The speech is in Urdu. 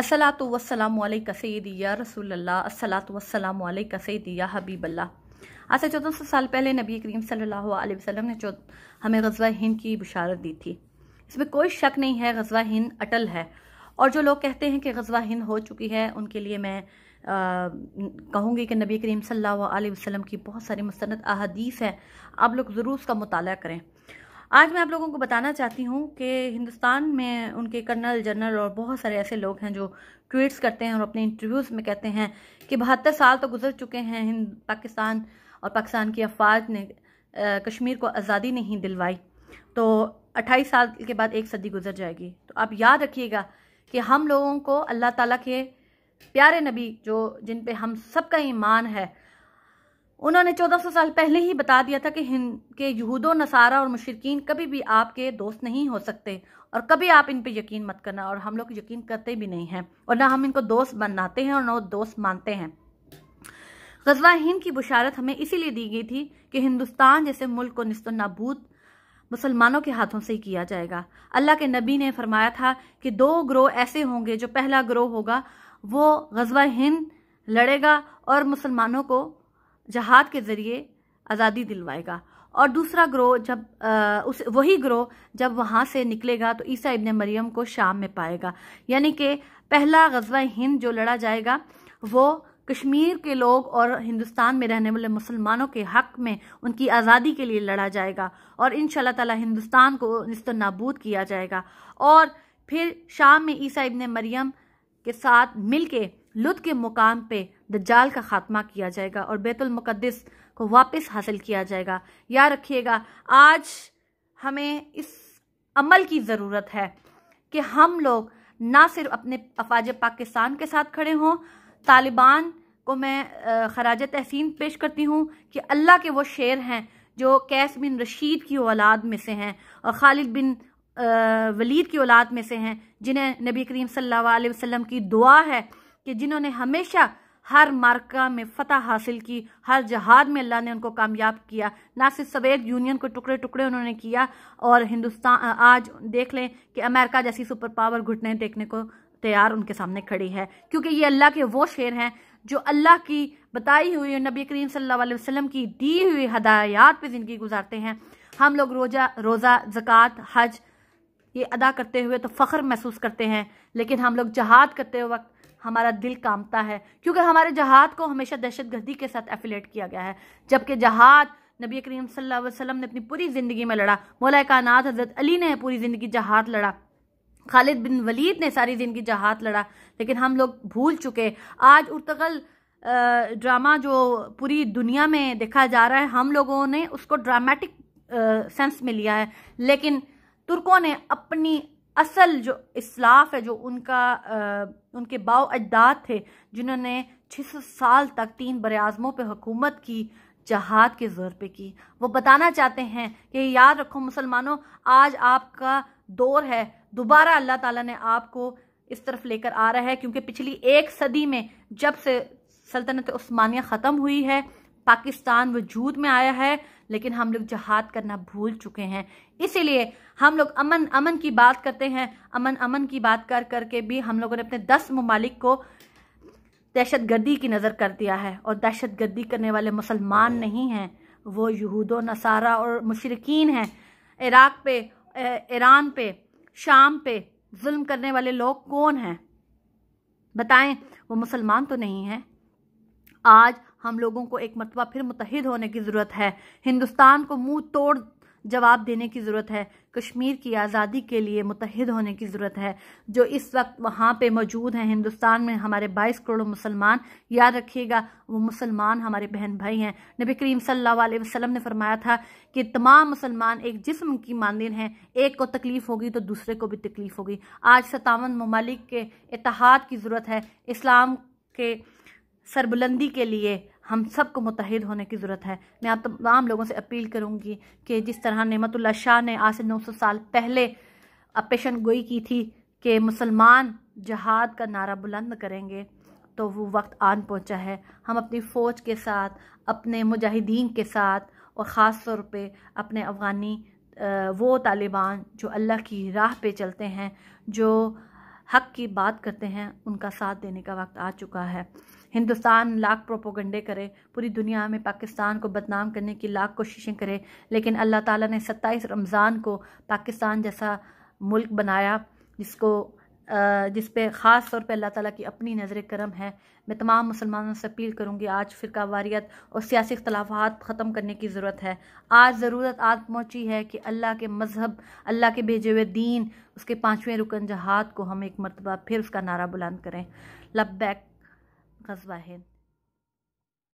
السلاۃ وسلام علیہ یا رسول اللہ السلاۃ وسلام علیہ سید یا حبیب اللہ آج سے چودہ سو سال پہلے نبی کریم صلی اللہ علیہ وسلم نے ہمیں غزوہ ہند کی بشارت دی تھی اس میں کوئی شک نہیں ہے غزوہ ہند اٹل ہے اور جو لوگ کہتے ہیں کہ غزوہ ہند ہو چکی ہے ان کے لیے میں کہوں گی کہ نبی کریم صلی اللہ علیہ وسلم کی بہت ساری مستند احادیث ہیں آپ لوگ ضرور اس کا مطالعہ کریں آج میں آپ لوگوں کو بتانا چاہتی ہوں کہ ہندوستان میں ان کے کرنل جنرل اور بہت سارے ایسے لوگ ہیں جو ٹویٹس کرتے ہیں اور اپنے انٹرویوز میں کہتے ہیں کہ بہتر سال تو گزر چکے ہیں ہند پاکستان اور پاکستان کی افواج نے کشمیر کو آزادی نہیں دلوائی تو اٹھائیس سال کے بعد ایک صدی گزر جائے گی تو آپ یاد رکھیے گا کہ ہم لوگوں کو اللہ تعالیٰ کے پیارے نبی جو جن پہ ہم سب کا ایمان ہے انہوں نے چودہ سو سال پہلے ہی بتا دیا تھا کہ ہند کے یہود و نصارہ اور مشرقین کبھی بھی آپ کے دوست نہیں ہو سکتے اور کبھی آپ ان پہ یقین مت کرنا اور ہم لوگ یقین کرتے بھی نہیں ہیں اور نہ ہم ان کو دوست بناتے ہیں اور نہ وہ دوست مانتے ہیں غزوہ ہند کی بشارت ہمیں اسی لیے دی گئی تھی کہ ہندوستان جیسے ملک کو نست و نابود مسلمانوں کے ہاتھوں سے ہی کیا جائے گا اللہ کے نبی نے فرمایا تھا کہ دو گروہ ایسے ہوں گے جو پہلا گروہ ہوگا وہ غزوہ ہند لڑے گا اور مسلمانوں کو جہاد کے ذریعے آزادی دلوائے گا اور دوسرا گروہ جب اس وہی گروہ جب وہاں سے نکلے گا تو عیسیٰ ابن مریم کو شام میں پائے گا یعنی کہ پہلا غزوہ ہند جو لڑا جائے گا وہ کشمیر کے لوگ اور ہندوستان میں رہنے والے مسلمانوں کے حق میں ان کی آزادی کے لیے لڑا جائے گا اور ان شاء اللہ تعالیٰ ہندوستان کو نست و نابود کیا جائے گا اور پھر شام میں عیسیٰ ابن مریم کے ساتھ مل کے لطف کے مقام پہ دجال کا خاتمہ کیا جائے گا اور بیت المقدس کو واپس حاصل کیا جائے گا یا رکھیے گا آج ہمیں اس عمل کی ضرورت ہے کہ ہم لوگ نہ صرف اپنے افواج پاکستان کے ساتھ کھڑے ہوں طالبان کو میں خراج تحسین پیش کرتی ہوں کہ اللہ کے وہ شعر ہیں جو کیس بن رشید کی اولاد میں سے ہیں اور خالد بن ولید کی اولاد میں سے ہیں جنہیں نبی کریم صلی اللہ علیہ وسلم کی دعا ہے کہ جنہوں نے ہمیشہ ہر مارکہ میں فتح حاصل کی ہر جہاد میں اللہ نے ان کو کامیاب کیا نہ صرف سویت یونین کو ٹکڑے ٹکڑے انہوں نے کیا اور ہندوستان آج دیکھ لیں کہ امریکہ جیسی سپر پاور گھٹنے دیکھنے کو تیار ان کے سامنے کھڑی ہے کیونکہ یہ اللہ کے وہ شعر ہیں جو اللہ کی بتائی ہوئی نبی کریم صلی اللہ علیہ وسلم کی دی ہوئی ہدایات پہ زندگی گزارتے ہیں ہم لوگ روزہ روزہ زکوٰۃ حج یہ ادا کرتے ہوئے تو فخر محسوس کرتے ہیں لیکن ہم لوگ جہاد کرتے وقت ہمارا دل کامتا ہے کیونکہ ہمارے جہاد کو ہمیشہ دہشت گردی کے ساتھ ایفیلیٹ کیا گیا ہے جبکہ جہاد نبی کریم صلی اللہ علیہ وسلم نے اپنی پوری زندگی میں لڑا مولا کائنات حضرت علی نے پوری زندگی جہاد لڑا خالد بن ولید نے ساری زندگی جہاد لڑا لیکن ہم لوگ بھول چکے آج ارتغل ڈرامہ جو پوری دنیا میں دیکھا جا رہا ہے ہم لوگوں نے اس کو ڈرامیٹک سینس میں لیا ہے لیکن ترکوں نے اپنی اصل جو اسلاف ہے جو ان کا ان کے باؤ اجداد تھے جنہوں نے چھ سو سال تک تین براعظموں پہ حکومت کی جہاد کے زور پہ کی وہ بتانا چاہتے ہیں کہ یاد رکھو مسلمانوں آج آپ کا دور ہے دوبارہ اللہ تعالیٰ نے آپ کو اس طرف لے کر آ رہا ہے کیونکہ پچھلی ایک صدی میں جب سے سلطنت عثمانیہ ختم ہوئی ہے پاکستان وجود میں آیا ہے لیکن ہم لوگ جہاد کرنا بھول چکے ہیں اسی لیے ہم لوگ امن امن امن امن کی کی بات بات کرتے ہیں کر کر کے بھی ہم لوگوں نے اپنے دس ممالک دہشت گردی کی نظر کر دیا ہے اور دہشت گردی کرنے والے مسلمان نہیں ہیں وہ یہود و نصارہ اور مشرقین ہیں عراق پہ ایران پہ شام پہ ظلم کرنے والے لوگ کون ہیں بتائیں وہ مسلمان تو نہیں ہیں آج ہم لوگوں کو ایک مرتبہ پھر متحد ہونے کی ضرورت ہے ہندوستان کو منہ توڑ جواب دینے کی ضرورت ہے کشمیر کی آزادی کے لیے متحد ہونے کی ضرورت ہے جو اس وقت وہاں پہ موجود ہیں ہندوستان میں ہمارے بائیس کروڑوں مسلمان یاد رکھیے گا وہ مسلمان ہمارے بہن بھائی ہیں نبی کریم صلی اللہ علیہ وسلم نے فرمایا تھا کہ تمام مسلمان ایک جسم کی ماندین ہیں ایک کو تکلیف ہوگی تو دوسرے کو بھی تکلیف ہوگی آج ستاون ممالک کے اتحاد کی ضرورت ہے اسلام کے سربلندی کے لیے ہم سب کو متحد ہونے کی ضرورت ہے میں آپ تمام لوگوں سے اپیل کروں گی کہ جس طرح نعمت اللہ شاہ نے آج سے نو سو سال پہلے اپیشن گوئی کی تھی کہ مسلمان جہاد کا نعرہ بلند کریں گے تو وہ وقت آن پہنچا ہے ہم اپنی فوج کے ساتھ اپنے مجاہدین کے ساتھ اور خاص طور پہ اپنے افغانی وہ طالبان جو اللہ کی راہ پہ چلتے ہیں جو حق کی بات کرتے ہیں ان کا ساتھ دینے کا وقت آ چکا ہے ہندوستان لاکھ پروپوگنڈے کرے پوری دنیا میں پاکستان کو بدنام کرنے کی لاکھ کوششیں کرے لیکن اللہ تعالیٰ نے ستائیس رمضان کو پاکستان جیسا ملک بنایا جس کو جس پہ خاص طور پہ اللہ تعالیٰ کی اپنی نظر کرم ہے میں تمام مسلمانوں سے اپیل کروں گی آج فرقہ واریت اور سیاسی اختلافات ختم کرنے کی ضرورت ہے آج ضرورت آج پہنچی ہے کہ اللہ کے مذہب اللہ کے بھیجے ہوئے دین اس کے پانچویں رکن جہاد کو ہم ایک مرتبہ پھر اس کا نعرہ بلند کریں لب بیک غصبهن